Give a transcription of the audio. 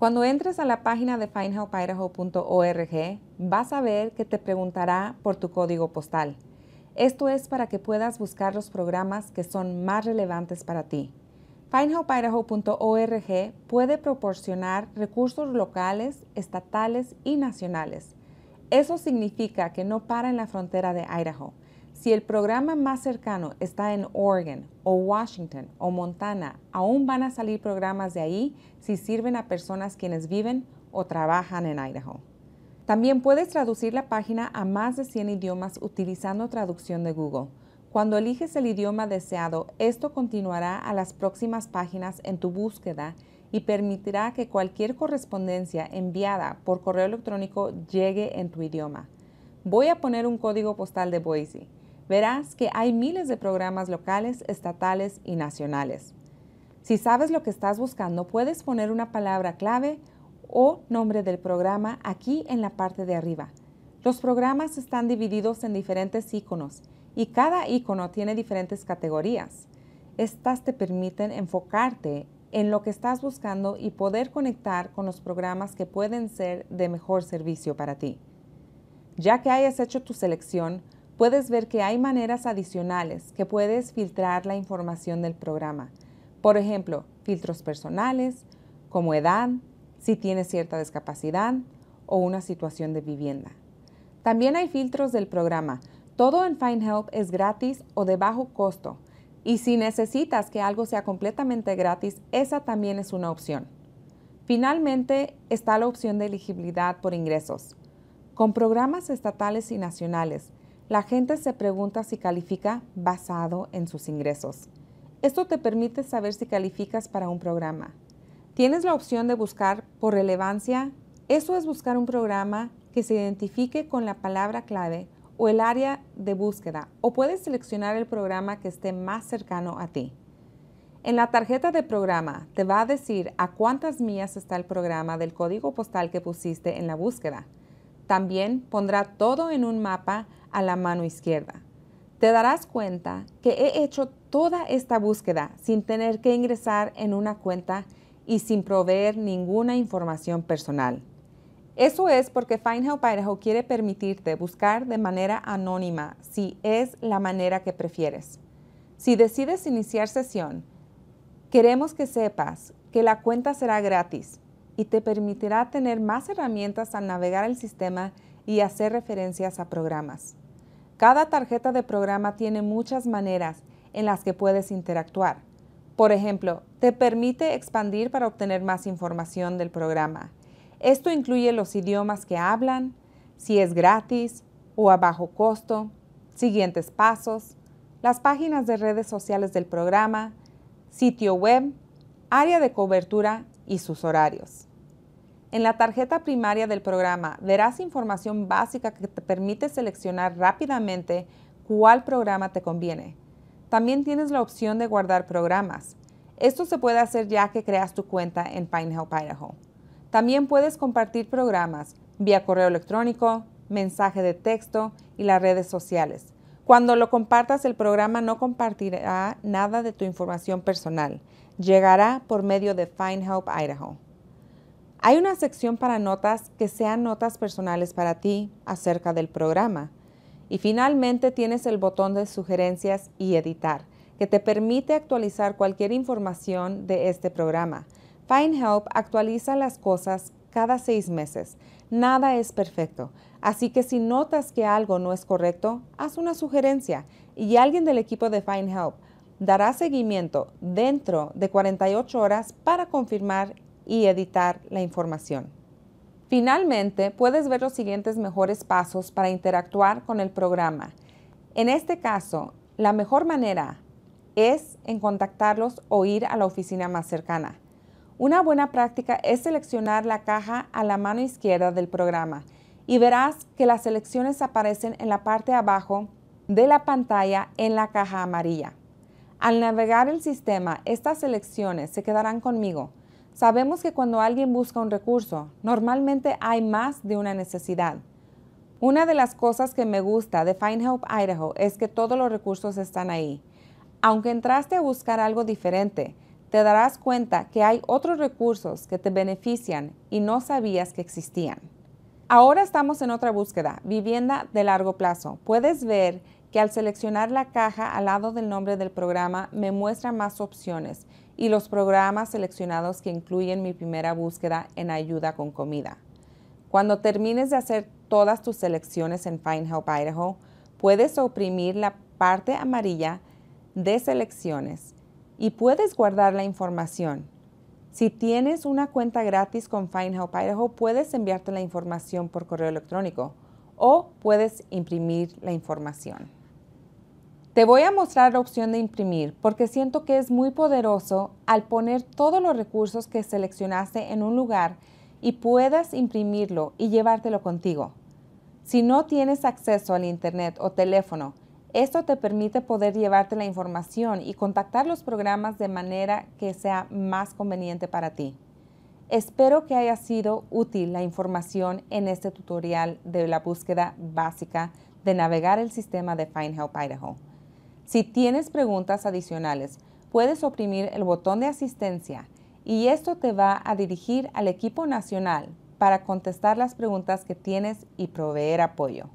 Cuando entres a la página de findhelpidaho.org, vas a ver que te preguntará por tu código postal. Esto es para que puedas buscar los programas que son más relevantes para ti. FindHelpIdaho.org puede proporcionar recursos locales, estatales y nacionales. Eso significa que no para en la frontera de Idaho. Si el programa más cercano está en Oregon o Washington o Montana, aún van a salir programas de ahí si sirven a personas quienes viven o trabajan en Idaho. También puedes traducir la página a más de 100 idiomas utilizando traducción de Google. Cuando eliges el idioma deseado, esto continuará a las próximas páginas en tu búsqueda y permitirá que cualquier correspondencia enviada por correo electrónico llegue en tu idioma. Voy a poner un código postal de Boise verás que hay miles de programas locales, estatales y nacionales. Si sabes lo que estás buscando, puedes poner una palabra clave o nombre del programa aquí en la parte de arriba. Los programas están divididos en diferentes iconos y cada icono tiene diferentes categorías. Estas te permiten enfocarte en lo que estás buscando y poder conectar con los programas que pueden ser de mejor servicio para ti. Ya que hayas hecho tu selección, puedes ver que hay maneras adicionales que puedes filtrar la información del programa. Por ejemplo, filtros personales, como edad, si tienes cierta discapacidad o una situación de vivienda. También hay filtros del programa. Todo en FindHelp es gratis o de bajo costo. Y si necesitas que algo sea completamente gratis, esa también es una opción. Finalmente, está la opción de elegibilidad por ingresos. Con programas estatales y nacionales, la gente se pregunta si califica basado en sus ingresos. Esto te permite saber si calificas para un programa. Tienes la opción de buscar por relevancia. Eso es buscar un programa que se identifique con la palabra clave o el área de búsqueda o puedes seleccionar el programa que esté más cercano a ti. En la tarjeta de programa te va a decir a cuántas millas está el programa del código postal que pusiste en la búsqueda. También pondrá todo en un mapa a la mano izquierda. Te darás cuenta que he hecho toda esta búsqueda sin tener que ingresar en una cuenta y sin proveer ninguna información personal. Eso es porque FindHelp Idaho quiere permitirte buscar de manera anónima si es la manera que prefieres. Si decides iniciar sesión, queremos que sepas que la cuenta será gratis y te permitirá tener más herramientas al navegar el sistema y hacer referencias a programas. Cada tarjeta de programa tiene muchas maneras en las que puedes interactuar. Por ejemplo, te permite expandir para obtener más información del programa. Esto incluye los idiomas que hablan, si es gratis o a bajo costo, siguientes pasos, las páginas de redes sociales del programa, sitio web, área de cobertura y sus horarios. En la tarjeta primaria del programa verás información básica que te permite seleccionar rápidamente cuál programa te conviene. También tienes la opción de guardar programas. Esto se puede hacer ya que creas tu cuenta en FineHelp Idaho. También puedes compartir programas vía correo electrónico, mensaje de texto y las redes sociales. Cuando lo compartas, el programa no compartirá nada de tu información personal. Llegará por medio de FindHelp Idaho. Hay una sección para notas que sean notas personales para ti acerca del programa. Y finalmente tienes el botón de sugerencias y editar, que te permite actualizar cualquier información de este programa. FindHelp actualiza las cosas cada seis meses. Nada es perfecto, así que si notas que algo no es correcto, haz una sugerencia y alguien del equipo de FindHelp dará seguimiento dentro de 48 horas para confirmar y editar la información. Finalmente, puedes ver los siguientes mejores pasos para interactuar con el programa. En este caso, la mejor manera es en contactarlos o ir a la oficina más cercana. Una buena práctica es seleccionar la caja a la mano izquierda del programa y verás que las selecciones aparecen en la parte abajo de la pantalla en la caja amarilla. Al navegar el sistema, estas selecciones se quedarán conmigo Sabemos que cuando alguien busca un recurso, normalmente hay más de una necesidad. Una de las cosas que me gusta de Find Help Idaho es que todos los recursos están ahí. Aunque entraste a buscar algo diferente, te darás cuenta que hay otros recursos que te benefician y no sabías que existían. Ahora estamos en otra búsqueda, vivienda de largo plazo. Puedes ver que al seleccionar la caja al lado del nombre del programa me muestra más opciones y los programas seleccionados que incluyen mi primera búsqueda en ayuda con comida. Cuando termines de hacer todas tus selecciones en FineHelp Idaho, puedes oprimir la parte amarilla de selecciones y puedes guardar la información. Si tienes una cuenta gratis con FineHelp Idaho, puedes enviarte la información por correo electrónico o puedes imprimir la información. Te voy a mostrar la opción de imprimir porque siento que es muy poderoso al poner todos los recursos que seleccionaste en un lugar y puedas imprimirlo y llevártelo contigo. Si no tienes acceso al internet o teléfono, esto te permite poder llevarte la información y contactar los programas de manera que sea más conveniente para ti. Espero que haya sido útil la información en este tutorial de la búsqueda básica de navegar el sistema de FindHelp Idaho. Si tienes preguntas adicionales, puedes oprimir el botón de asistencia y esto te va a dirigir al equipo nacional para contestar las preguntas que tienes y proveer apoyo.